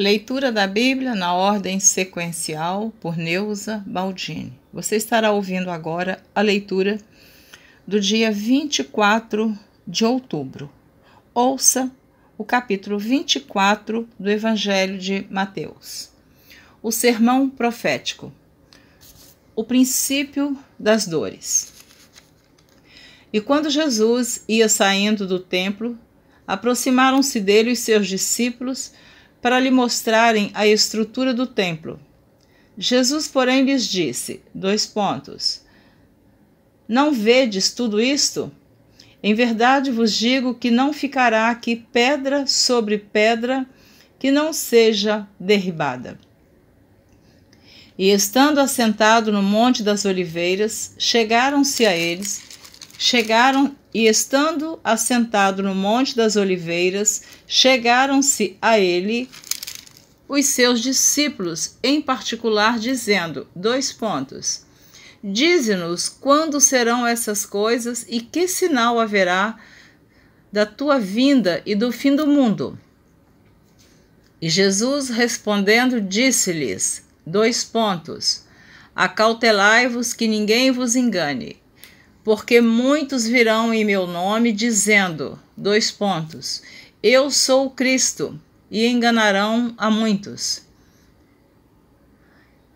Leitura da Bíblia na ordem sequencial por Neuza Baldini. Você estará ouvindo agora a leitura do dia 24 de outubro. Ouça o capítulo 24 do Evangelho de Mateus. O sermão profético. O princípio das dores. E quando Jesus ia saindo do templo, aproximaram-se dele os seus discípulos para lhe mostrarem a estrutura do templo. Jesus, porém, lhes disse: dois pontos. Não vedes tudo isto? Em verdade vos digo que não ficará aqui pedra sobre pedra que não seja derribada. E estando assentado no Monte das Oliveiras, chegaram-se a eles, chegaram e estando assentado no Monte das Oliveiras, chegaram-se a ele os seus discípulos, em particular, dizendo: dois pontos. Dize-nos quando serão essas coisas e que sinal haverá da tua vinda e do fim do mundo. E Jesus respondendo, disse-lhes: dois pontos. Acautelai-vos que ninguém vos engane porque muitos virão em meu nome dizendo: dois pontos. Eu sou Cristo, e enganarão a muitos.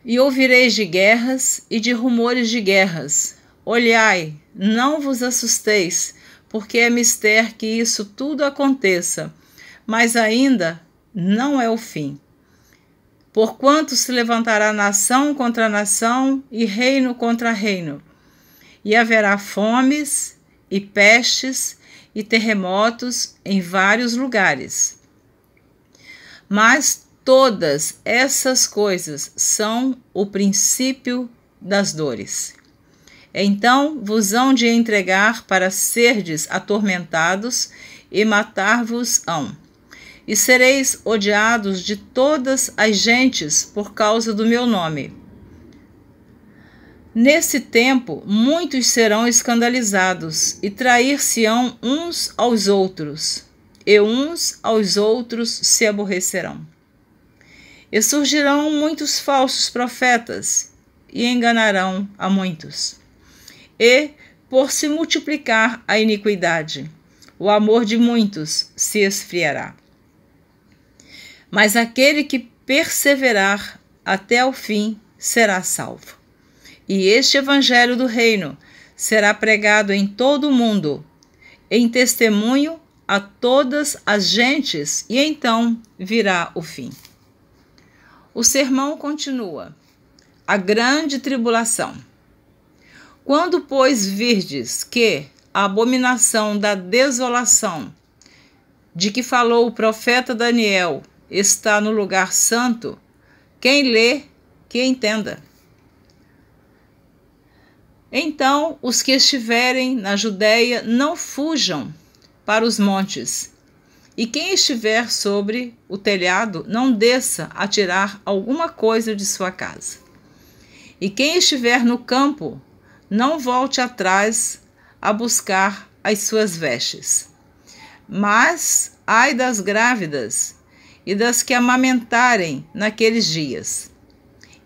E ouvireis de guerras e de rumores de guerras. Olhai, não vos assusteis, porque é mister que isso tudo aconteça, mas ainda não é o fim. Porquanto se levantará nação contra nação e reino contra reino e haverá fomes e pestes e terremotos em vários lugares. Mas todas essas coisas são o princípio das dores. Então vos hão de entregar para serdes atormentados e matar-vos-ão. E sereis odiados de todas as gentes por causa do meu nome Nesse tempo, muitos serão escandalizados e trair-se-ão uns aos outros, e uns aos outros se aborrecerão. E surgirão muitos falsos profetas e enganarão a muitos. E, por se multiplicar a iniquidade, o amor de muitos se esfriará. Mas aquele que perseverar até o fim será salvo. E este Evangelho do Reino será pregado em todo o mundo, em testemunho a todas as gentes, e então virá o fim. O sermão continua: A grande tribulação. Quando, pois, virdes que a abominação da desolação, de que falou o profeta Daniel, está no lugar santo, quem lê, que entenda. Então os que estiverem na Judéia não fujam para os montes, e quem estiver sobre o telhado não desça a tirar alguma coisa de sua casa. E quem estiver no campo não volte atrás a buscar as suas vestes. Mas ai das grávidas e das que amamentarem naqueles dias.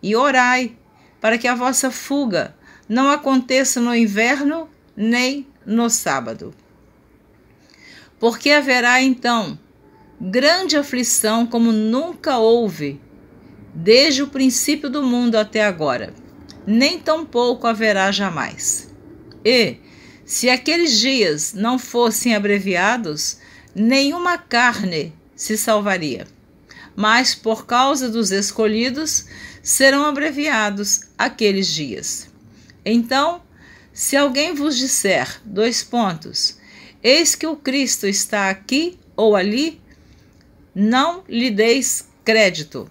E orai para que a vossa fuga não aconteça no inverno nem no sábado. Porque haverá então grande aflição como nunca houve desde o princípio do mundo até agora, nem tampouco haverá jamais. E, se aqueles dias não fossem abreviados, nenhuma carne se salvaria. Mas por causa dos escolhidos, serão abreviados aqueles dias. Então, se alguém vos disser, dois pontos, eis que o Cristo está aqui ou ali, não lhe deis crédito,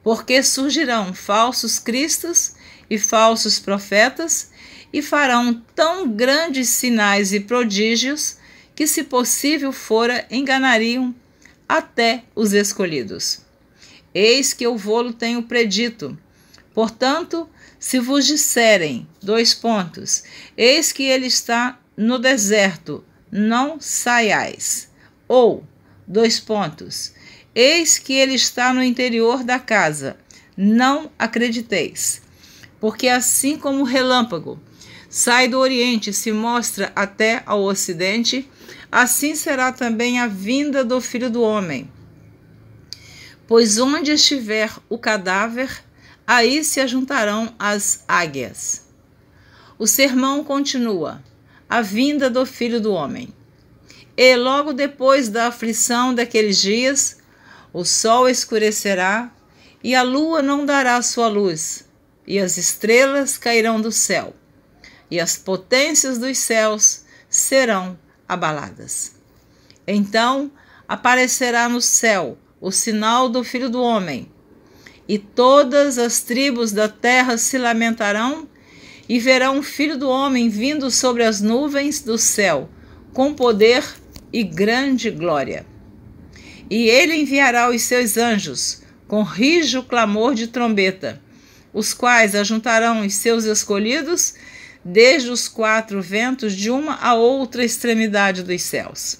porque surgirão falsos cristos e falsos profetas e farão tão grandes sinais e prodígios que, se possível fora, enganariam até os escolhidos. Eis que eu vou-lo tenho predito. Portanto, se vos disserem, dois pontos, eis que ele está no deserto, não saiais. Ou, dois pontos, eis que ele está no interior da casa, não acrediteis. Porque assim como o relâmpago sai do Oriente e se mostra até ao Ocidente, assim será também a vinda do Filho do Homem. Pois onde estiver o cadáver, Aí se ajuntarão as águias. O sermão continua: a vinda do Filho do Homem. E logo depois da aflição daqueles dias, o sol escurecerá e a lua não dará sua luz, e as estrelas cairão do céu, e as potências dos céus serão abaladas. Então aparecerá no céu o sinal do Filho do Homem e todas as tribos da terra se lamentarão e verão o filho do homem vindo sobre as nuvens do céu, com poder e grande glória. E ele enviará os seus anjos, com rijo clamor de trombeta, os quais ajuntarão os seus escolhidos, desde os quatro ventos, de uma a outra extremidade dos céus.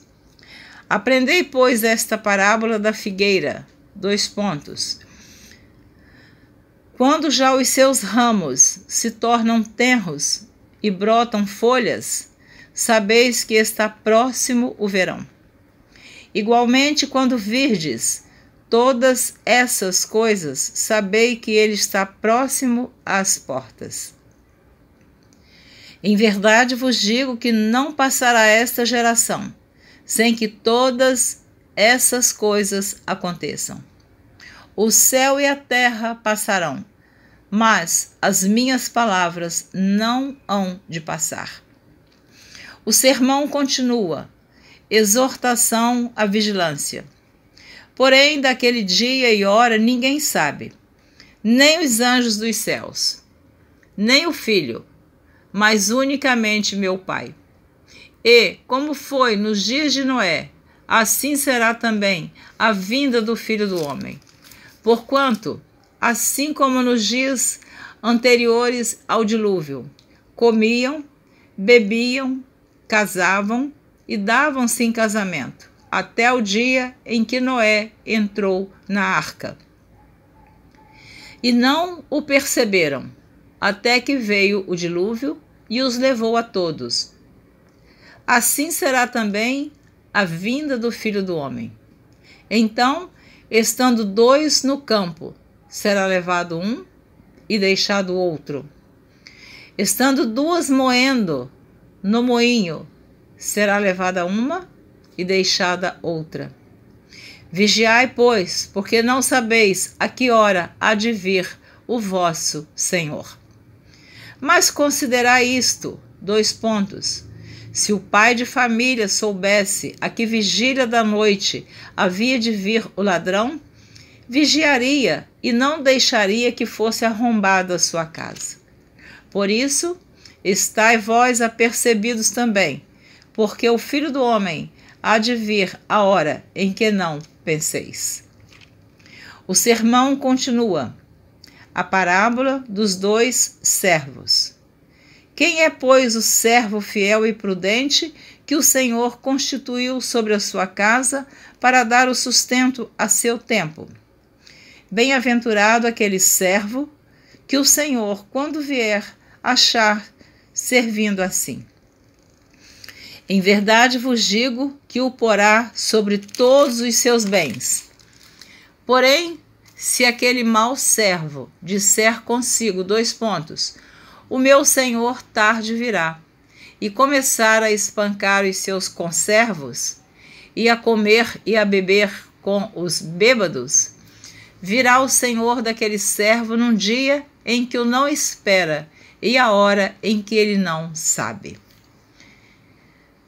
Aprendei, pois, esta parábola da figueira. Dois pontos. Quando já os seus ramos se tornam tenros e brotam folhas, sabeis que está próximo o verão. Igualmente, quando virdes todas essas coisas, sabei que ele está próximo às portas. Em verdade vos digo que não passará esta geração sem que todas essas coisas aconteçam. O céu e a terra passarão, mas as minhas palavras não hão de passar. O sermão continua: exortação à vigilância. Porém, daquele dia e hora ninguém sabe, nem os anjos dos céus, nem o filho, mas unicamente meu Pai. E, como foi nos dias de Noé, assim será também a vinda do filho do homem. Porquanto, assim como nos dias anteriores ao dilúvio, comiam, bebiam, casavam e davam-se em casamento, até o dia em que Noé entrou na arca. E não o perceberam, até que veio o dilúvio e os levou a todos. Assim será também a vinda do filho do homem. Então Estando dois no campo, será levado um e deixado o outro. Estando duas moendo no moinho, será levada uma e deixada outra. Vigiai, pois, porque não sabeis a que hora há de vir o vosso Senhor. Mas considerai isto, dois pontos. Se o pai de família soubesse a que vigília da noite havia de vir o ladrão, vigiaria e não deixaria que fosse arrombada a sua casa. Por isso, estai vós apercebidos também, porque o filho do homem há de vir a hora em que não penseis. O sermão continua. A parábola dos dois servos. Quem é, pois, o servo fiel e prudente que o Senhor constituiu sobre a sua casa para dar o sustento a seu tempo? Bem-aventurado aquele servo que o Senhor, quando vier, achar servindo assim. Em verdade vos digo que o porá sobre todos os seus bens. Porém, se aquele mau servo disser consigo dois pontos, o meu senhor tarde virá. E começar a espancar os seus conservos, e a comer e a beber com os bêbados. Virá o senhor daquele servo num dia em que o não espera e a hora em que ele não sabe.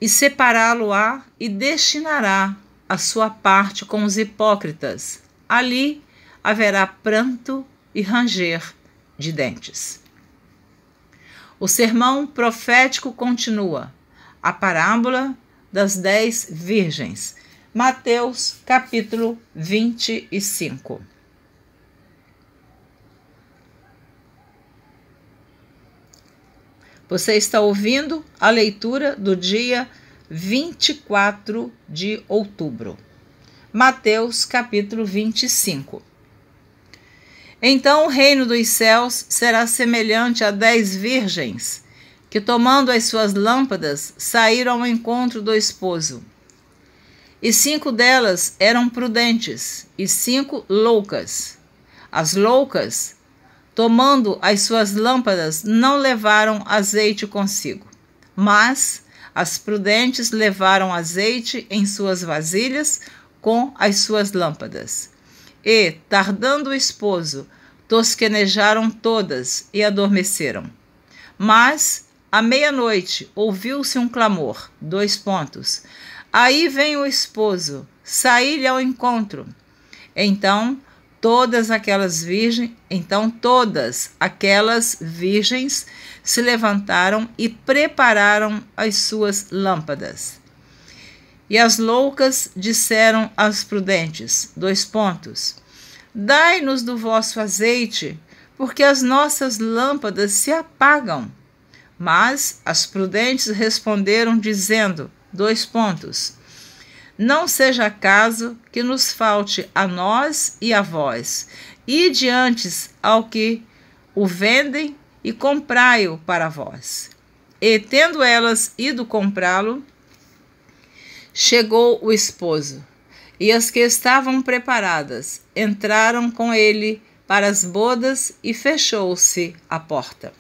E separá-lo-á e destinará a sua parte com os hipócritas. Ali haverá pranto e ranger de dentes. O sermão profético continua. A parábola das dez virgens. Mateus capítulo 25. Você está ouvindo a leitura do dia 24 de outubro. Mateus capítulo 25. Então o reino dos céus será semelhante a dez virgens que, tomando as suas lâmpadas, saíram ao encontro do esposo. E cinco delas eram prudentes, e cinco loucas. As loucas, tomando as suas lâmpadas, não levaram azeite consigo, mas as prudentes levaram azeite em suas vasilhas com as suas lâmpadas. E, tardando o esposo, tosquenejaram todas e adormeceram. Mas, à meia-noite, ouviu-se um clamor, dois pontos. Aí vem o esposo, saí-lhe ao encontro. Então, todas aquelas virgens, então todas aquelas virgens se levantaram e prepararam as suas lâmpadas. E as loucas disseram às prudentes: dois pontos. Dai-nos do vosso azeite, porque as nossas lâmpadas se apagam. Mas as prudentes responderam, dizendo: dois pontos. Não seja caso que nos falte a nós e a vós, e diante ao que o vendem e comprai-o para vós. E tendo elas ido comprá-lo, Chegou o esposo, e as que estavam preparadas entraram com ele para as bodas e fechou-se a porta.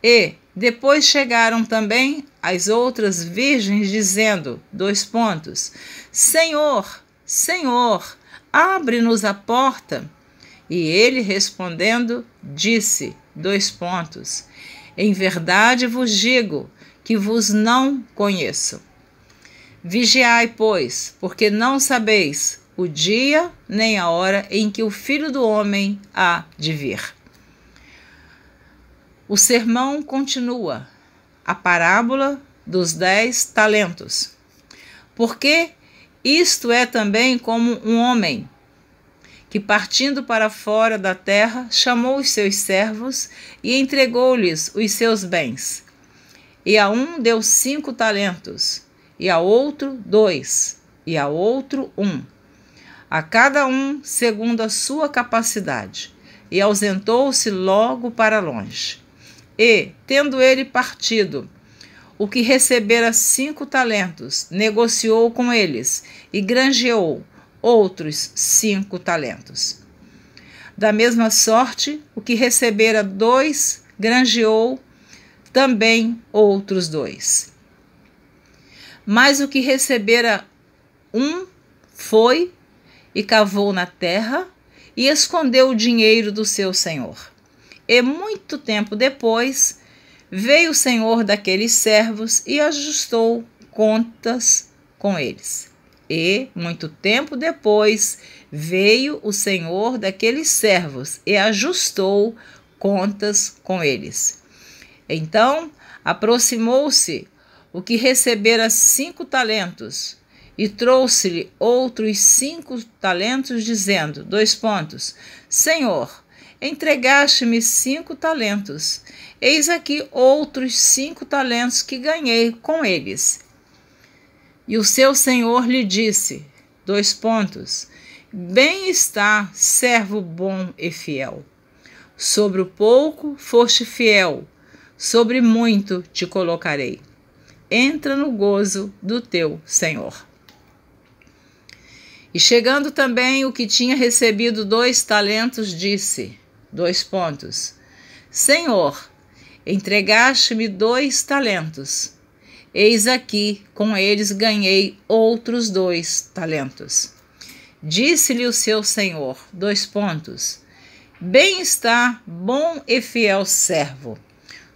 E depois chegaram também as outras virgens, dizendo: dois pontos, Senhor, Senhor, abre-nos a porta. E ele respondendo, disse: dois pontos, Em verdade vos digo que vos não conheço. Vigiai, pois, porque não sabeis o dia nem a hora em que o Filho do Homem há de vir. O sermão continua, a parábola dos dez talentos. Porque isto é também como um homem que, partindo para fora da terra, chamou os seus servos e entregou-lhes os seus bens. E a um deu cinco talentos e a outro dois, e a outro um, a cada um segundo a sua capacidade, e ausentou-se logo para longe. E, tendo ele partido, o que recebera cinco talentos, negociou com eles e granjeou outros cinco talentos. Da mesma sorte, o que recebera dois, granjeou também outros dois. Mas o que recebera um foi e cavou na terra e escondeu o dinheiro do seu senhor. E muito tempo depois veio o senhor daqueles servos e ajustou contas com eles. E muito tempo depois veio o senhor daqueles servos e ajustou contas com eles. Então aproximou-se o que recebera cinco talentos e trouxe-lhe outros cinco talentos, dizendo: Dois pontos. Senhor, entregaste-me cinco talentos. Eis aqui outros cinco talentos que ganhei com eles. E o seu senhor lhe disse: Dois pontos. Bem está, servo bom e fiel. Sobre o pouco foste fiel, sobre muito te colocarei entra no gozo do teu Senhor. E chegando também o que tinha recebido dois talentos, disse: Dois pontos. Senhor, entregaste-me dois talentos. Eis aqui, com eles ganhei outros dois talentos. Disse-lhe o seu senhor: Dois pontos. Bem está, bom e fiel servo.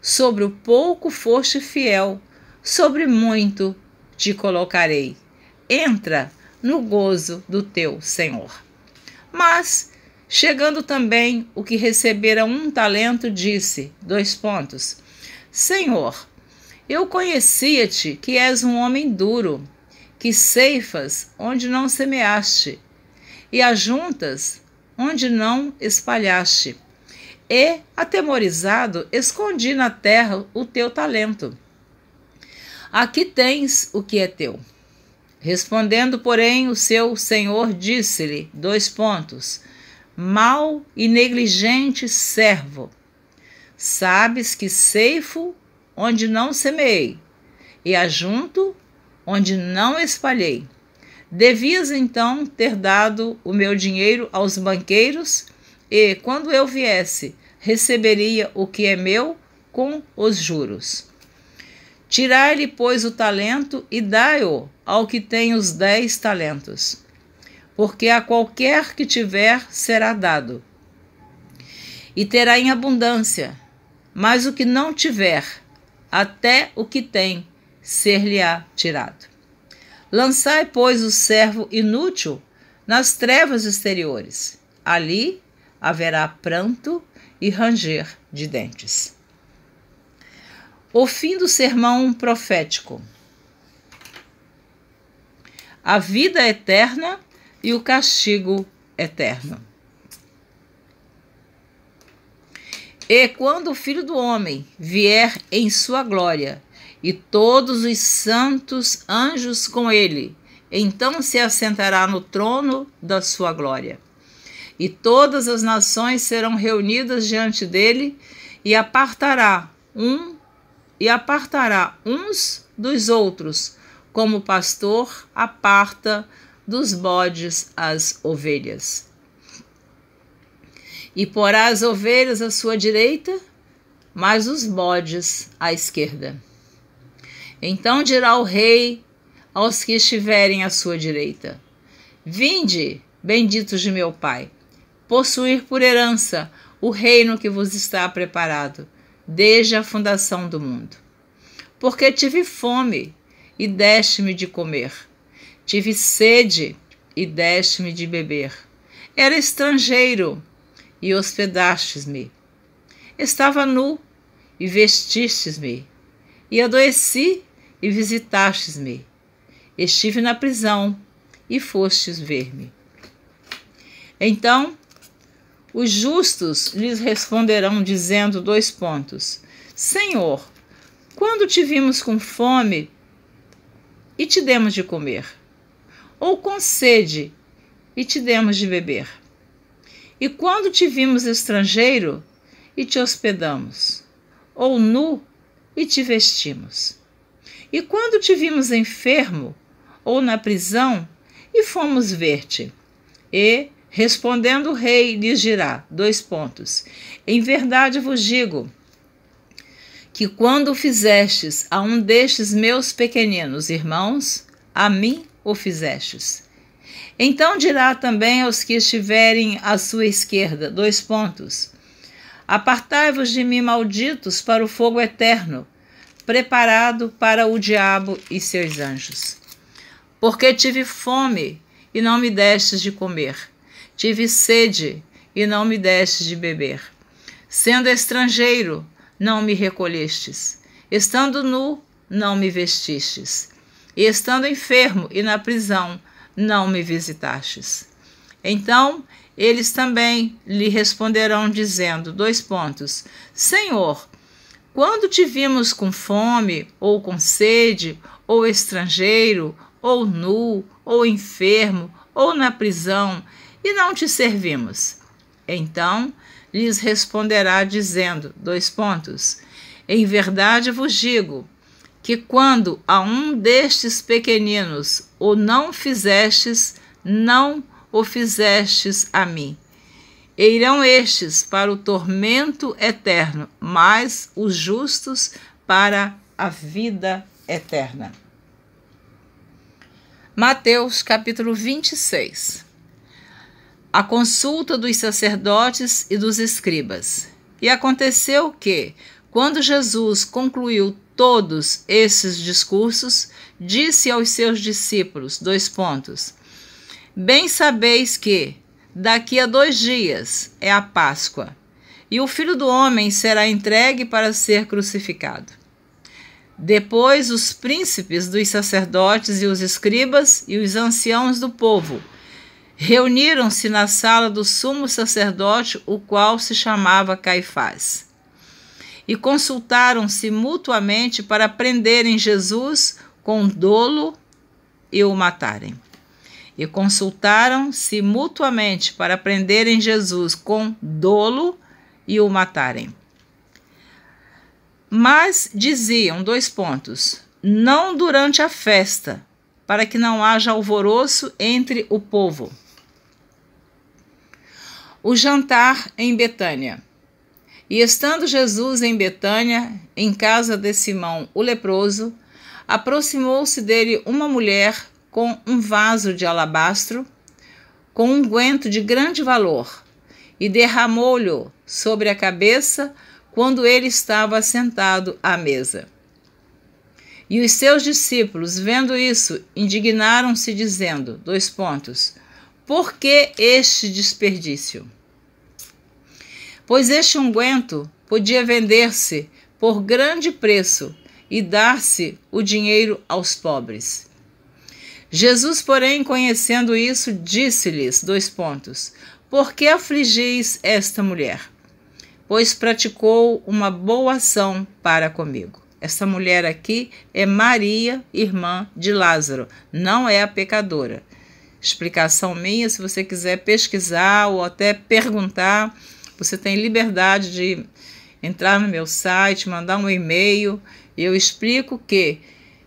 Sobre o pouco foste fiel, sobre muito te colocarei. Entra no gozo do teu Senhor. Mas, chegando também o que recebera um talento, disse: dois pontos. Senhor, eu conhecia-te que és um homem duro, que ceifas onde não semeaste, e ajuntas onde não espalhaste. E, atemorizado, escondi na terra o teu talento. Aqui tens o que é teu. Respondendo, porém, o seu senhor disse-lhe: dois pontos. Mal e negligente servo, sabes que seifo onde não semeei e ajunto onde não espalhei. Devias então ter dado o meu dinheiro aos banqueiros, e quando eu viesse, receberia o que é meu com os juros. Tirai-lhe, pois, o talento e dai-o ao que tem os dez talentos, porque a qualquer que tiver será dado, e terá em abundância, mas o que não tiver, até o que tem, ser-lhe-á tirado. Lançai, pois, o servo inútil nas trevas exteriores, ali haverá pranto e ranger de dentes. O fim do sermão profético. A vida eterna e o castigo eterno. E quando o filho do homem vier em sua glória e todos os santos anjos com ele, então se assentará no trono da sua glória. E todas as nações serão reunidas diante dele e apartará um e apartará uns dos outros, como o pastor aparta dos bodes as ovelhas. E porá as ovelhas à sua direita, mas os bodes à esquerda. Então dirá o rei aos que estiverem à sua direita: Vinde, benditos de meu Pai, possuir por herança o reino que vos está preparado desde a fundação do mundo. Porque tive fome e deste-me de comer, tive sede e deste-me de beber. Era estrangeiro e hospedastes-me. Estava nu e vestistes-me. E adoeci e visitastes-me. Estive na prisão e fostes ver-me. Então os justos lhes responderão, dizendo: dois pontos. Senhor, quando te vimos com fome e te demos de comer, ou com sede e te demos de beber, e quando te vimos estrangeiro e te hospedamos, ou nu e te vestimos, e quando te vimos enfermo ou na prisão e fomos ver-te, e Respondendo o rei, lhes dirá: dois pontos. Em verdade vos digo que quando fizestes a um destes meus pequeninos irmãos, a mim o fizestes. Então dirá também aos que estiverem à sua esquerda: dois pontos. Apartai-vos de mim, malditos, para o fogo eterno, preparado para o diabo e seus anjos. Porque tive fome e não me destes de comer Tive sede e não me deste de beber. Sendo estrangeiro, não me recolhestes. Estando nu, não me vestistes. E estando enfermo e na prisão, não me visitastes. Então eles também lhe responderão, dizendo: Dois pontos. Senhor, quando te vimos com fome, ou com sede, ou estrangeiro, ou nu, ou enfermo, ou na prisão, e não te servimos. Então lhes responderá dizendo, dois pontos, em verdade vos digo que quando a um destes pequeninos o não fizestes, não o fizestes a mim. E irão estes para o tormento eterno, mas os justos para a vida eterna. Mateus capítulo 26 a consulta dos sacerdotes e dos escribas. E aconteceu que, quando Jesus concluiu todos esses discursos, disse aos seus discípulos, dois pontos: Bem sabeis que daqui a dois dias é a Páscoa, e o Filho do homem será entregue para ser crucificado. Depois os príncipes dos sacerdotes e os escribas e os anciãos do povo reuniram-se na sala do sumo sacerdote, o qual se chamava Caifás. E consultaram-se mutuamente para prenderem Jesus com dolo e o matarem. E consultaram-se mutuamente para prenderem Jesus com dolo e o matarem. Mas diziam dois pontos: não durante a festa, para que não haja alvoroço entre o povo. O jantar em Betânia. E estando Jesus em Betânia, em casa de Simão o leproso, aproximou-se dele uma mulher com um vaso de alabastro, com um guento de grande valor, e derramou-lhe sobre a cabeça quando ele estava sentado à mesa. E os seus discípulos, vendo isso, indignaram-se, dizendo: dois pontos. Por que este desperdício? Pois este unguento podia vender-se por grande preço e dar-se o dinheiro aos pobres. Jesus, porém, conhecendo isso, disse-lhes: dois pontos. Por que afligis esta mulher? Pois praticou uma boa ação para comigo. Esta mulher aqui é Maria, irmã de Lázaro, não é a pecadora explicação minha. Se você quiser pesquisar ou até perguntar, você tem liberdade de entrar no meu site, mandar um e-mail. Eu explico que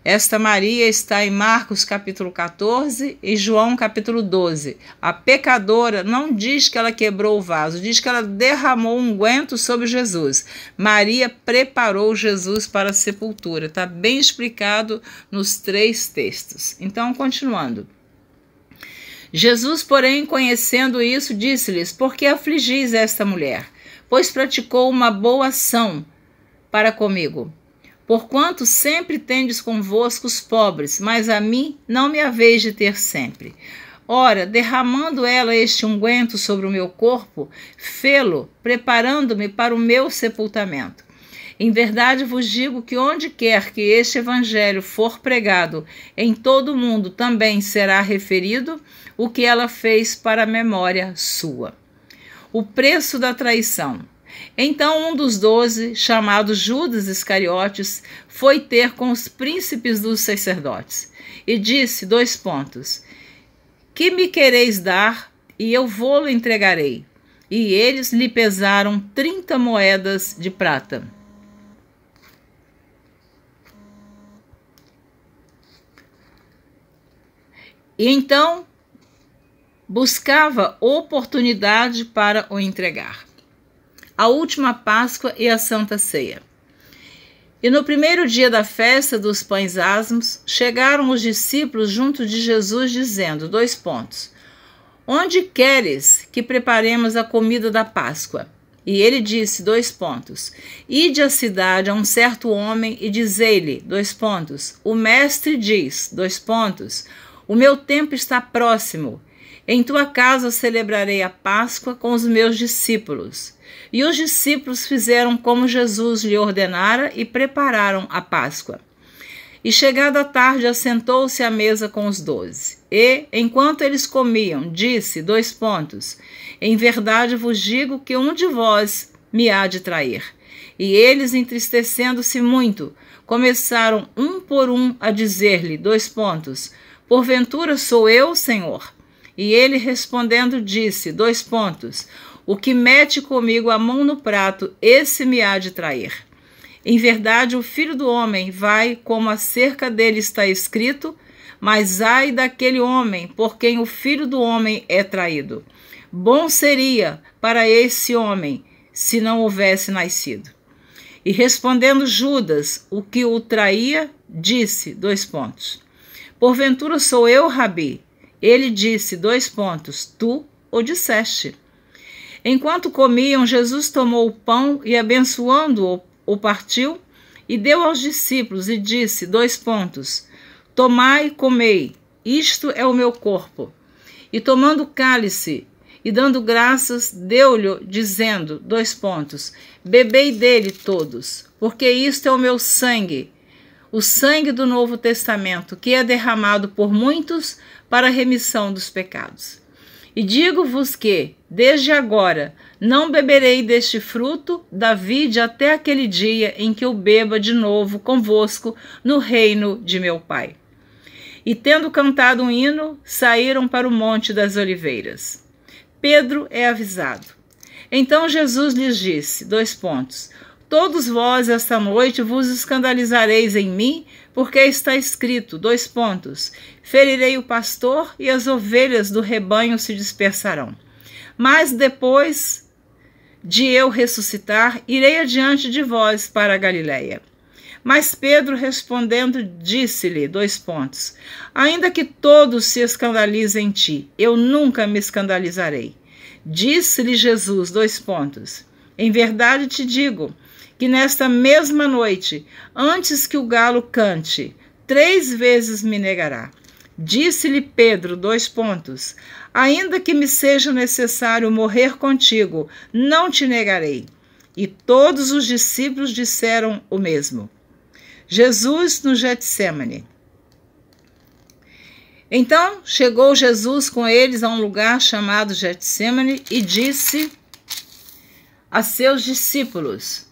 esta Maria está em Marcos capítulo 14 e João capítulo 12. A pecadora não diz que ela quebrou o vaso, diz que ela derramou um unguento sobre Jesus. Maria preparou Jesus para a sepultura. Está bem explicado nos três textos. Então, continuando. Jesus, porém, conhecendo isso, disse-lhes: Por que afligis esta mulher? Pois praticou uma boa ação para comigo. Porquanto sempre tendes convosco os pobres, mas a mim não me haveis de ter sempre. Ora, derramando ela este unguento sobre o meu corpo, fê-lo, preparando-me para o meu sepultamento. Em verdade vos digo que onde quer que este evangelho for pregado, em todo o mundo também será referido o que ela fez para a memória sua. O preço da traição. Então, um dos doze, chamado Judas Iscariotes, foi ter com os príncipes dos sacerdotes e disse: dois pontos. Que me quereis dar, e eu vou-lo entregarei. E eles lhe pesaram trinta moedas de prata. E então buscava oportunidade para o entregar. A última Páscoa e a Santa Ceia. E no primeiro dia da festa dos pães asmos, chegaram os discípulos junto de Jesus, dizendo: dois pontos. Onde queres que preparemos a comida da Páscoa? E ele disse: dois pontos. Ide à cidade a um certo homem e dizei-lhe: dois pontos. O mestre diz: dois pontos. O meu tempo está próximo. Em tua casa celebrarei a Páscoa com os meus discípulos. E os discípulos fizeram como Jesus lhe ordenara e prepararam a Páscoa. E chegada a tarde, assentou-se à mesa com os doze. E, enquanto eles comiam, disse: Dois pontos. Em verdade vos digo que um de vós me há de trair. E eles, entristecendo-se muito, começaram um por um a dizer-lhe: Dois pontos. Porventura sou eu, Senhor? E ele respondendo disse: Dois pontos. O que mete comigo a mão no prato, esse me há de trair. Em verdade, o filho do homem vai como acerca dele está escrito, mas ai daquele homem por quem o filho do homem é traído. Bom seria para esse homem se não houvesse nascido. E respondendo Judas, o que o traía, disse: Dois pontos. Porventura sou eu, Rabi, ele disse: dois pontos, tu o disseste. Enquanto comiam, Jesus tomou o pão e, abençoando-o, o partiu e deu aos discípulos e disse: dois pontos, tomai e comei, isto é o meu corpo. E tomando o cálice e dando graças, deu-lhe, dizendo: dois pontos, bebei dele todos, porque isto é o meu sangue o sangue do Novo Testamento, que é derramado por muitos para a remissão dos pecados. E digo-vos que, desde agora, não beberei deste fruto da vide até aquele dia em que eu beba de novo convosco no reino de meu Pai. E tendo cantado um hino, saíram para o Monte das Oliveiras. Pedro é avisado. Então Jesus lhes disse: dois pontos. Todos vós esta noite vos escandalizareis em mim, porque está escrito, dois pontos, ferirei o pastor e as ovelhas do rebanho se dispersarão. Mas depois de eu ressuscitar, irei adiante de vós para a Galiléia. Mas Pedro respondendo disse-lhe, dois pontos, ainda que todos se escandalizem em ti, eu nunca me escandalizarei. Disse-lhe Jesus, dois pontos, em verdade te digo, que nesta mesma noite, antes que o galo cante, três vezes me negará. Disse-lhe Pedro, dois pontos: Ainda que me seja necessário morrer contigo, não te negarei. E todos os discípulos disseram o mesmo. Jesus no Getsemane. Então chegou Jesus com eles a um lugar chamado Getsemane e disse a seus discípulos: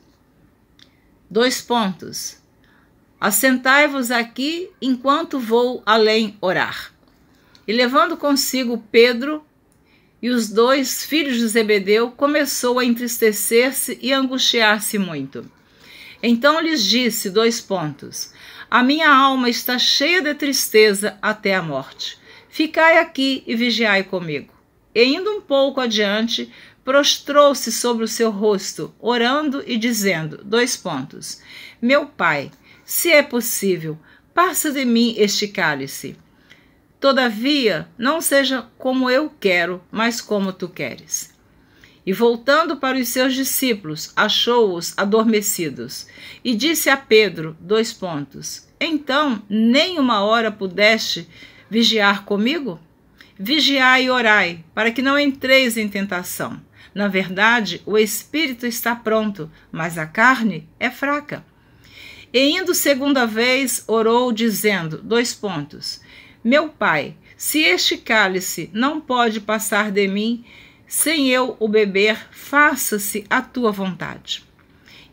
Dois pontos. Assentai-vos aqui enquanto vou além orar. E levando consigo Pedro e os dois filhos de Zebedeu, começou a entristecer-se e angustiar-se muito. Então lhes disse: dois pontos. A minha alma está cheia de tristeza até a morte. Ficai aqui e vigiai comigo. E indo um pouco adiante, prostrou-se sobre o seu rosto, orando e dizendo: dois pontos. Meu pai, se é possível, passa de mim este cálice. Todavia, não seja como eu quero, mas como tu queres. E voltando para os seus discípulos, achou-os adormecidos, e disse a Pedro: dois pontos. Então, nem uma hora pudeste vigiar comigo? Vigiai e orai, para que não entreis em tentação. Na verdade, o espírito está pronto, mas a carne é fraca. E indo segunda vez, orou, dizendo: Dois pontos. Meu pai, se este cálice não pode passar de mim, sem eu o beber, faça-se a tua vontade.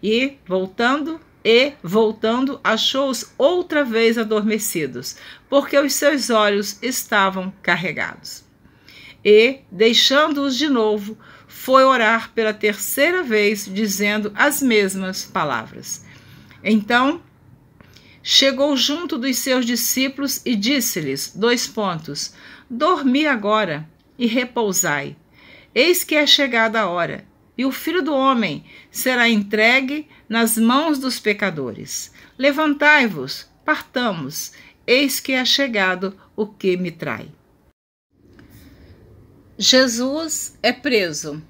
E, voltando, e, voltando, achou-os outra vez adormecidos, porque os seus olhos estavam carregados. E, deixando-os de novo, foi orar pela terceira vez, dizendo as mesmas palavras. Então, chegou junto dos seus discípulos e disse-lhes: Dois pontos. Dormi agora e repousai. Eis que é chegada a hora, e o filho do homem será entregue nas mãos dos pecadores. Levantai-vos, partamos. Eis que é chegado o que me trai. Jesus é preso.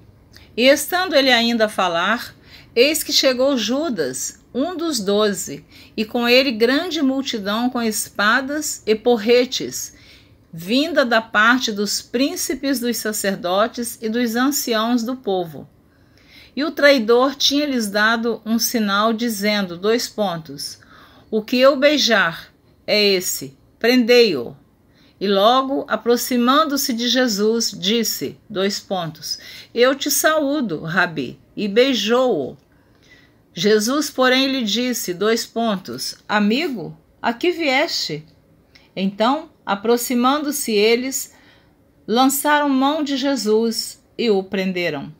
E estando ele ainda a falar, eis que chegou Judas, um dos doze, e com ele grande multidão com espadas e porretes, vinda da parte dos príncipes dos sacerdotes e dos anciãos do povo. E o traidor tinha-lhes dado um sinal, dizendo: dois pontos. O que eu beijar é esse, prendei-o. E logo, aproximando-se de Jesus, disse: Dois pontos. Eu te saúdo, Rabi, e beijou-o. Jesus, porém, lhe disse: Dois pontos. Amigo, a que vieste? Então, aproximando-se eles, lançaram mão de Jesus e o prenderam.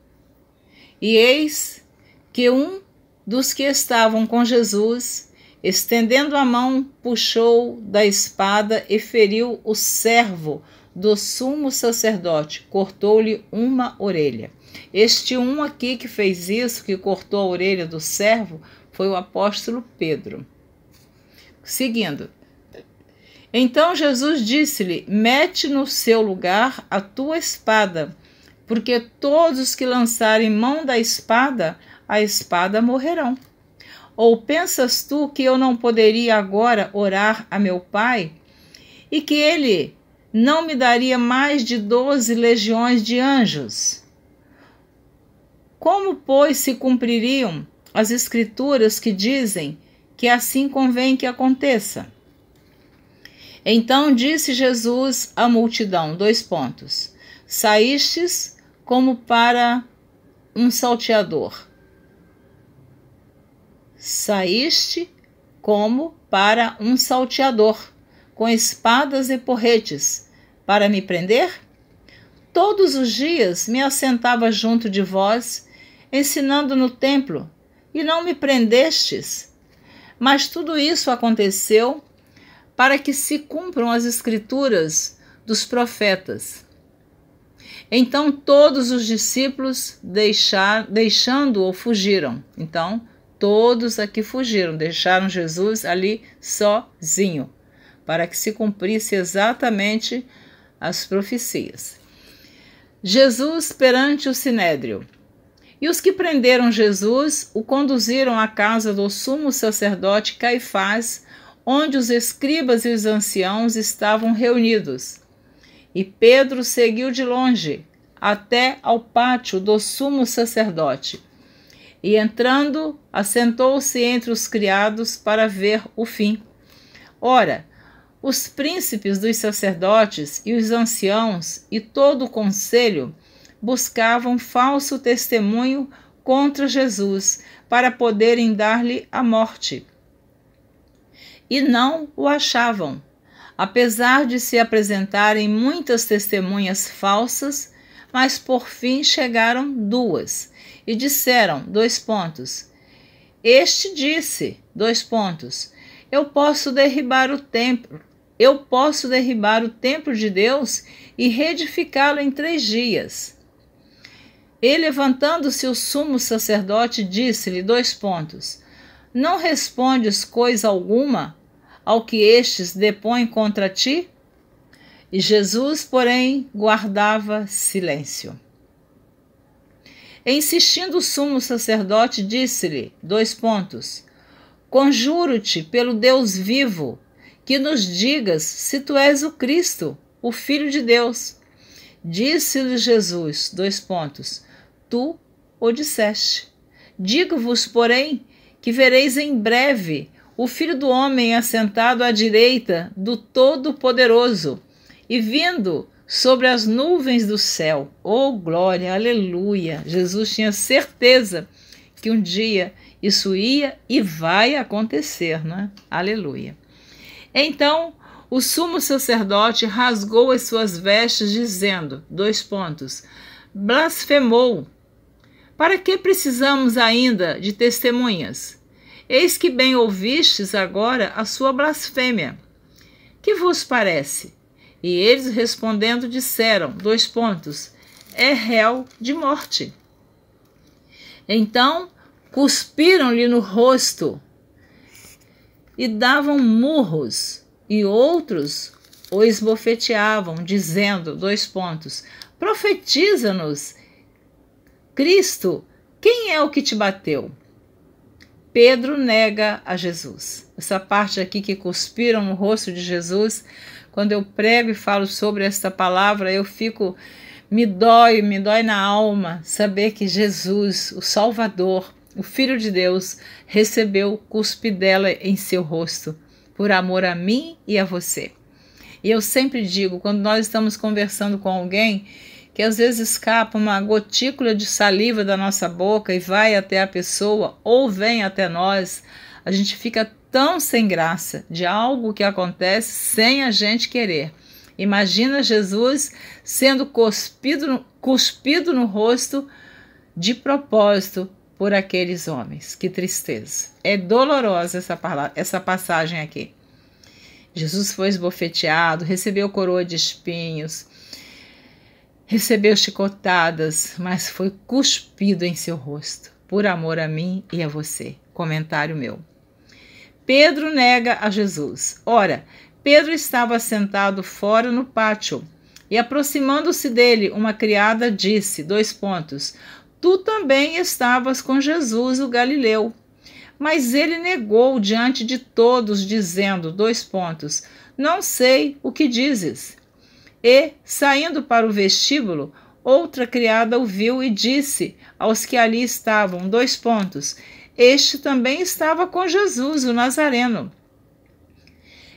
E eis que um dos que estavam com Jesus Estendendo a mão, puxou da espada e feriu o servo do sumo sacerdote, cortou-lhe uma orelha. Este um aqui que fez isso, que cortou a orelha do servo, foi o apóstolo Pedro. Seguindo. Então Jesus disse-lhe: Mete no seu lugar a tua espada, porque todos que lançarem mão da espada, a espada morrerão. Ou pensas tu que eu não poderia agora orar a meu pai? E que ele não me daria mais de doze legiões de anjos? Como, pois, se cumpririam as escrituras que dizem que assim convém que aconteça? Então disse Jesus à multidão: dois pontos. Saístes como para um salteador saíste como para um salteador, com espadas e porretes, para me prender? Todos os dias me assentava junto de vós, ensinando no templo, e não me prendestes. Mas tudo isso aconteceu para que se cumpram as escrituras dos profetas. Então todos os discípulos deixar, deixando-o fugiram. Então todos aqui fugiram, deixaram Jesus ali sozinho, para que se cumprisse exatamente as profecias. Jesus perante o sinédrio. E os que prenderam Jesus o conduziram à casa do sumo sacerdote Caifás, onde os escribas e os anciãos estavam reunidos. E Pedro seguiu de longe, até ao pátio do sumo sacerdote e entrando, assentou-se entre os criados para ver o fim. Ora, os príncipes dos sacerdotes e os anciãos e todo o conselho buscavam falso testemunho contra Jesus para poderem dar-lhe a morte. E não o achavam. Apesar de se apresentarem muitas testemunhas falsas, mas por fim chegaram duas e disseram, dois pontos. Este disse, dois pontos. Eu posso derribar o templo. Eu posso derribar o templo de Deus e reedificá-lo em três dias. E levantando-se o sumo sacerdote, disse-lhe dois pontos: Não respondes coisa alguma ao que estes depõem contra ti? E Jesus, porém, guardava silêncio insistindo o sumo sacerdote, disse-lhe, dois pontos, Conjuro-te pelo Deus vivo, que nos digas se tu és o Cristo, o Filho de Deus. Disse-lhe Jesus, dois pontos, tu o disseste. Digo-vos, porém, que vereis em breve o Filho do Homem assentado à direita do Todo-Poderoso, e vindo sobre as nuvens do céu. Oh, glória, aleluia! Jesus tinha certeza que um dia isso ia e vai acontecer, né? Aleluia. Então, o sumo sacerdote rasgou as suas vestes, dizendo: dois pontos, blasfemou. Para que precisamos ainda de testemunhas? Eis que bem ouvistes agora a sua blasfêmia. Que vos parece? E eles respondendo disseram: dois pontos, é réu de morte. Então cuspiram-lhe no rosto e davam murros, e outros o esbofeteavam, dizendo: dois pontos, profetiza-nos, Cristo, quem é o que te bateu? Pedro nega a Jesus. Essa parte aqui que cuspiram no rosto de Jesus quando eu prego e falo sobre esta palavra, eu fico. Me dói, me dói na alma saber que Jesus, o Salvador, o Filho de Deus, recebeu o cuspe dela em seu rosto, por amor a mim e a você. E eu sempre digo, quando nós estamos conversando com alguém, que às vezes escapa uma gotícula de saliva da nossa boca e vai até a pessoa ou vem até nós, a gente fica tão sem graça, de algo que acontece sem a gente querer. Imagina Jesus sendo cuspido, cuspido no rosto de propósito por aqueles homens. Que tristeza. É dolorosa essa, essa passagem aqui. Jesus foi esbofeteado, recebeu coroa de espinhos, recebeu chicotadas, mas foi cuspido em seu rosto, por amor a mim e a você. Comentário meu. Pedro nega a Jesus. Ora, Pedro estava sentado fora no pátio e, aproximando-se dele, uma criada disse: Dois pontos. Tu também estavas com Jesus, o Galileu. Mas ele negou diante de todos, dizendo: Dois pontos. Não sei o que dizes. E, saindo para o vestíbulo, outra criada ouviu e disse aos que ali estavam: Dois pontos. Este também estava com Jesus, o Nazareno.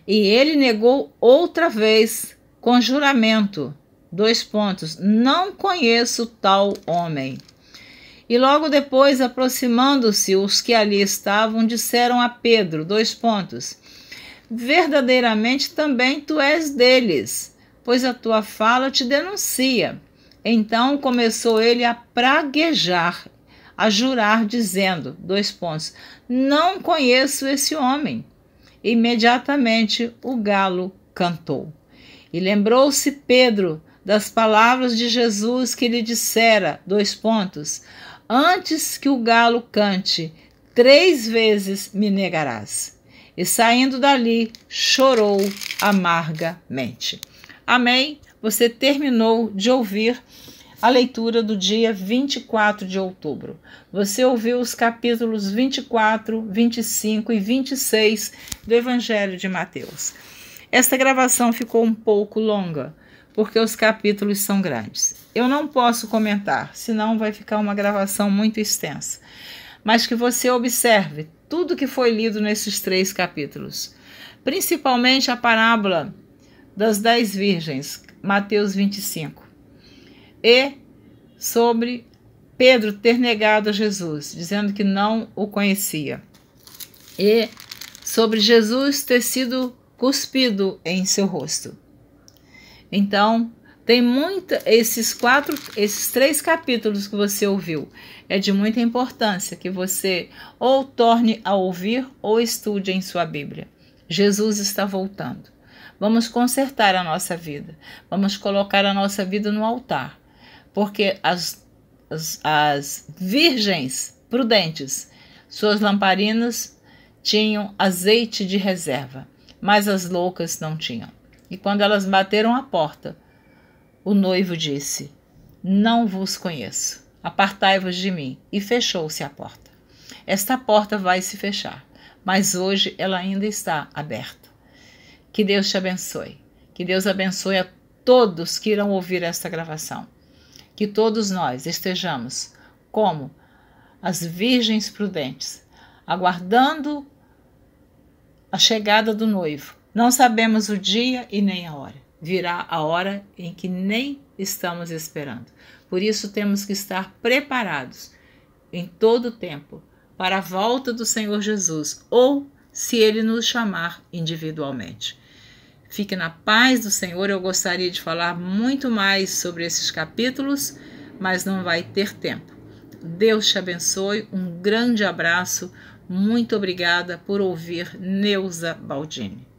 E ele negou outra vez, com juramento: dois pontos, não conheço tal homem. E logo depois, aproximando-se, os que ali estavam disseram a Pedro: dois pontos, verdadeiramente também tu és deles, pois a tua fala te denuncia. Então começou ele a praguejar a jurar, dizendo: dois pontos, não conheço esse homem. Imediatamente o galo cantou. E lembrou-se Pedro das palavras de Jesus que lhe dissera: dois pontos, antes que o galo cante, três vezes me negarás. E saindo dali, chorou amargamente. Amém? Você terminou de ouvir a leitura do dia 24 de outubro. Você ouviu os capítulos 24, 25 e 26 do Evangelho de Mateus. Esta gravação ficou um pouco longa, porque os capítulos são grandes. Eu não posso comentar, senão vai ficar uma gravação muito extensa. Mas que você observe tudo que foi lido nesses três capítulos, principalmente a parábola das dez virgens, Mateus 25 e sobre Pedro ter negado a Jesus, dizendo que não o conhecia, e sobre Jesus ter sido cuspido em seu rosto. Então, tem muita esses quatro, esses três capítulos que você ouviu. É de muita importância que você ou torne a ouvir ou estude em sua Bíblia. Jesus está voltando. Vamos consertar a nossa vida. Vamos colocar a nossa vida no altar porque as, as, as virgens prudentes, suas lamparinas tinham azeite de reserva, mas as loucas não tinham. E quando elas bateram a porta, o noivo disse: Não vos conheço, apartai-vos de mim. E fechou-se a porta. Esta porta vai se fechar, mas hoje ela ainda está aberta. Que Deus te abençoe. Que Deus abençoe a todos que irão ouvir esta gravação que todos nós estejamos como as virgens prudentes, aguardando a chegada do noivo. Não sabemos o dia e nem a hora. Virá a hora em que nem estamos esperando. Por isso temos que estar preparados em todo o tempo para a volta do Senhor Jesus ou se ele nos chamar individualmente. Fique na paz do Senhor. Eu gostaria de falar muito mais sobre esses capítulos, mas não vai ter tempo. Deus te abençoe. Um grande abraço. Muito obrigada por ouvir Neuza Baldini.